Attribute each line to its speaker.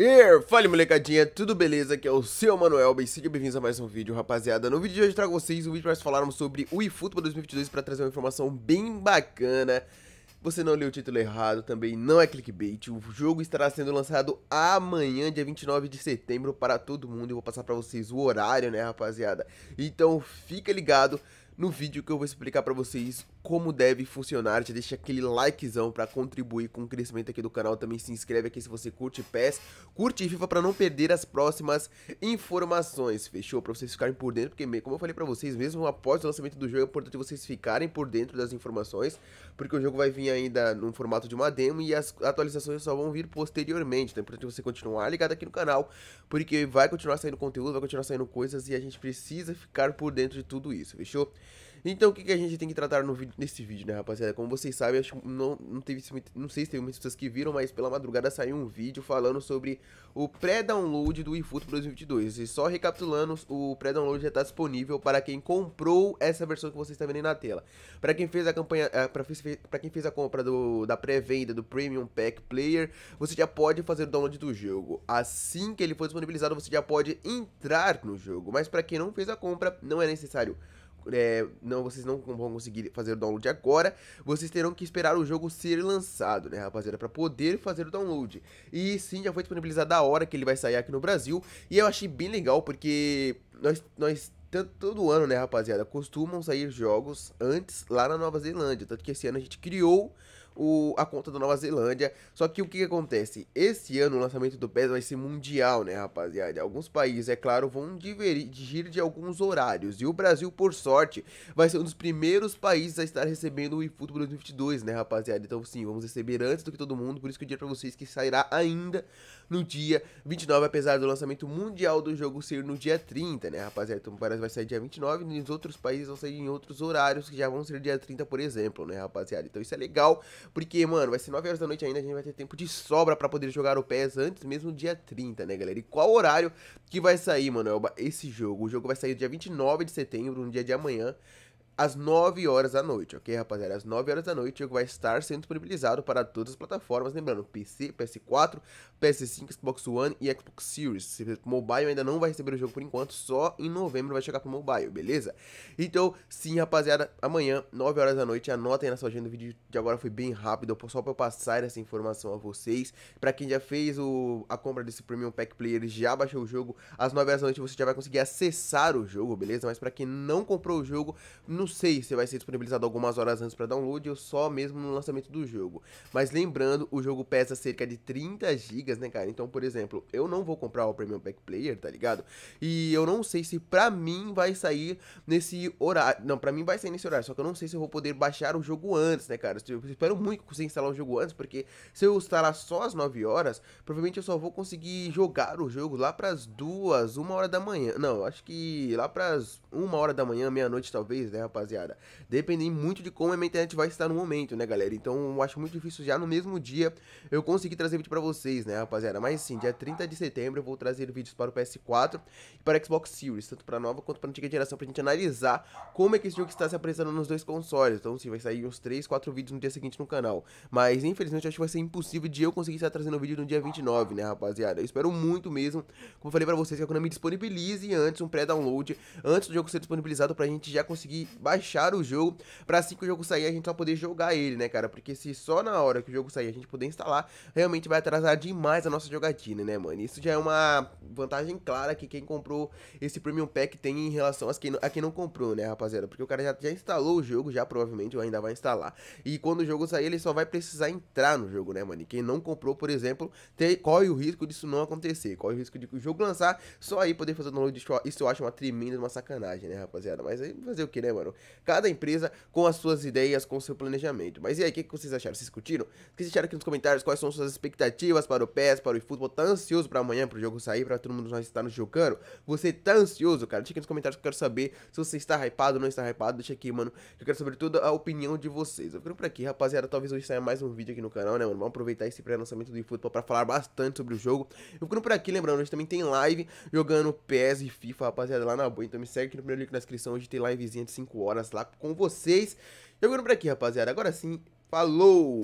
Speaker 1: E fala molecadinha, tudo beleza? Aqui é o seu Manuel, bem sejam bem-vindos a mais um vídeo, rapaziada. No vídeo de hoje eu trago vocês um vídeo para falarmos sobre o eFootball 2022 para trazer uma informação bem bacana. Você não leu o título errado, também não é clickbait. O jogo estará sendo lançado amanhã, dia 29 de setembro, para todo mundo. Eu vou passar para vocês o horário, né, rapaziada? Então fica ligado no vídeo que eu vou explicar para vocês como deve funcionar, já deixa aquele likezão para contribuir com o crescimento aqui do canal, também se inscreve aqui se você curte PES, curte FIFA para não perder as próximas informações, fechou? Para vocês ficarem por dentro, porque como eu falei para vocês, mesmo após o lançamento do jogo, é importante vocês ficarem por dentro das informações, porque o jogo vai vir ainda no formato de uma demo e as atualizações só vão vir posteriormente, então é importante você continuar ligado aqui no canal, porque vai continuar saindo conteúdo, vai continuar saindo coisas e a gente precisa ficar por dentro de tudo isso, fechou? Então, o que, que a gente tem que tratar no vídeo, nesse vídeo, né, rapaziada? Como vocês sabem, acho não, não teve não sei se teve muitas pessoas que viram, mas pela madrugada saiu um vídeo falando sobre o pré-download do eFoot 2022. E só recapitulando, o pré-download já está disponível para quem comprou essa versão que vocês estão tá vendo na tela. Para quem fez a campanha, eh, para quem fez a compra do, da pré-venda do Premium Pack Player, você já pode fazer o download do jogo. Assim que ele for disponibilizado, você já pode entrar no jogo. Mas para quem não fez a compra, não é necessário é, não, vocês não vão conseguir fazer o download agora. Vocês terão que esperar o jogo ser lançado, né, rapaziada, para poder fazer o download. E sim, já foi disponibilizado a hora que ele vai sair aqui no Brasil. E eu achei bem legal porque nós, nós todo ano, né, rapaziada, costumam sair jogos antes lá na Nova Zelândia. Tanto que esse ano a gente criou o, a conta da Nova Zelândia. Só que o que, que acontece? Esse ano o lançamento do PES vai ser mundial, né, rapaziada? Alguns países, é claro, vão divergir de alguns horários. E o Brasil, por sorte, vai ser um dos primeiros países a estar recebendo o eFootball 2022, né, rapaziada? Então, sim, vamos receber antes do que todo mundo. Por isso que eu digo pra vocês que sairá ainda no dia 29, apesar do lançamento mundial do jogo ser no dia 30, né, rapaziada? Então parece que vai sair dia 29, e nos outros países vão sair em outros horários que já vão ser dia 30, por exemplo, né, rapaziada? Então isso é legal, porque, mano, vai ser 9 horas da noite ainda, a gente vai ter tempo de sobra para poder jogar o PES antes mesmo dia 30, né, galera? E qual horário que vai sair, mano, é esse jogo? O jogo vai sair dia 29 de setembro, no dia de amanhã às 9 horas da noite, ok, rapaziada? Às 9 horas da noite o jogo vai estar sendo disponibilizado para todas as plataformas, lembrando, PC, PS4, PS5, Xbox One e Xbox Series. Mobile ainda não vai receber o jogo por enquanto, só em novembro vai chegar para o mobile, beleza? Então, sim, rapaziada, amanhã, 9 horas da noite, anotem na sua agenda, o vídeo de agora foi bem rápido, só para eu passar essa informação a vocês. Para quem já fez o, a compra desse Premium Pack Player, já baixou o jogo, às 9 horas da noite você já vai conseguir acessar o jogo, beleza? Mas para quem não comprou o jogo, não sei se vai ser disponibilizado algumas horas antes para download ou só mesmo no lançamento do jogo. Mas lembrando, o jogo pesa cerca de 30 GB, né, cara? Então, por exemplo, eu não vou comprar o Premium Back Player, tá ligado? E eu não sei se pra mim vai sair nesse horário. Não, pra mim vai sair nesse horário, só que eu não sei se eu vou poder baixar o jogo antes, né, cara? Eu espero muito conseguir instalar o jogo antes, porque se eu instalar só às 9 horas, provavelmente eu só vou conseguir jogar o jogo lá pras duas, uma hora da manhã. Não, acho que lá pras uma hora da manhã, meia-noite talvez, né, rapaz? rapaziada. Dependem muito de como a minha internet vai estar no momento, né, galera? Então eu acho muito difícil já no mesmo dia eu conseguir trazer vídeo pra vocês, né, rapaziada? Mas sim, dia 30 de setembro eu vou trazer vídeos para o PS4 e para a Xbox Series, tanto pra nova quanto pra antiga geração, pra gente analisar como é que esse jogo está se apresentando nos dois consoles. Então sim, vai sair uns 3, 4 vídeos no dia seguinte no canal. Mas infelizmente eu acho que vai ser impossível de eu conseguir estar trazendo vídeo no dia 29, né, rapaziada? Eu espero muito mesmo, como eu falei pra vocês, que é a Konami disponibilize antes um pré-download, antes do jogo ser disponibilizado pra gente já conseguir baixar o jogo para assim que o jogo sair a gente só poder jogar ele, né, cara? Porque se só na hora que o jogo sair a gente puder instalar, realmente vai atrasar demais a nossa jogatina, né, mano? Isso já é uma vantagem clara que quem comprou esse Premium Pack tem em relação quem, a quem não comprou, né, rapaziada? Porque o cara já, já instalou o jogo, já provavelmente ou ainda vai instalar. E quando o jogo sair, ele só vai precisar entrar no jogo, né, mano? E quem não comprou, por exemplo, tem, corre o risco disso não acontecer, corre o risco de o jogo lançar, só aí poder fazer o download, isso eu acho uma tremenda, uma sacanagem, né, rapaziada? Mas aí fazer o que, né, mano? Cada empresa com as suas ideias, com o seu planejamento. Mas e aí, o que, que, vocês acharam? Vocês curtiram? Vocês deixaram aqui nos comentários quais são suas expectativas para o PES, para o futebol. Tá ansioso para amanhã, para o jogo sair, para todo mundo nós nos jogando? Você tá ansioso, cara? Deixa aqui nos comentários que eu quero saber se você está hypado ou não está hypado. Deixa aqui, mano. Eu quero saber toda a opinião de vocês. Eu vou por aqui, rapaziada. Talvez hoje saia mais um vídeo aqui no canal, né, mano? Vamos aproveitar esse pré-lançamento do eFootball para falar bastante sobre o jogo. Eu vou por aqui, lembrando, hoje também tem live jogando PES e FIFA, rapaziada, lá na boa. Então me segue aqui no primeiro link na descrição. Hoje tem livezinha de 5 5 horas lá com vocês. Eu vou por aqui, rapaziada. Agora sim, falou!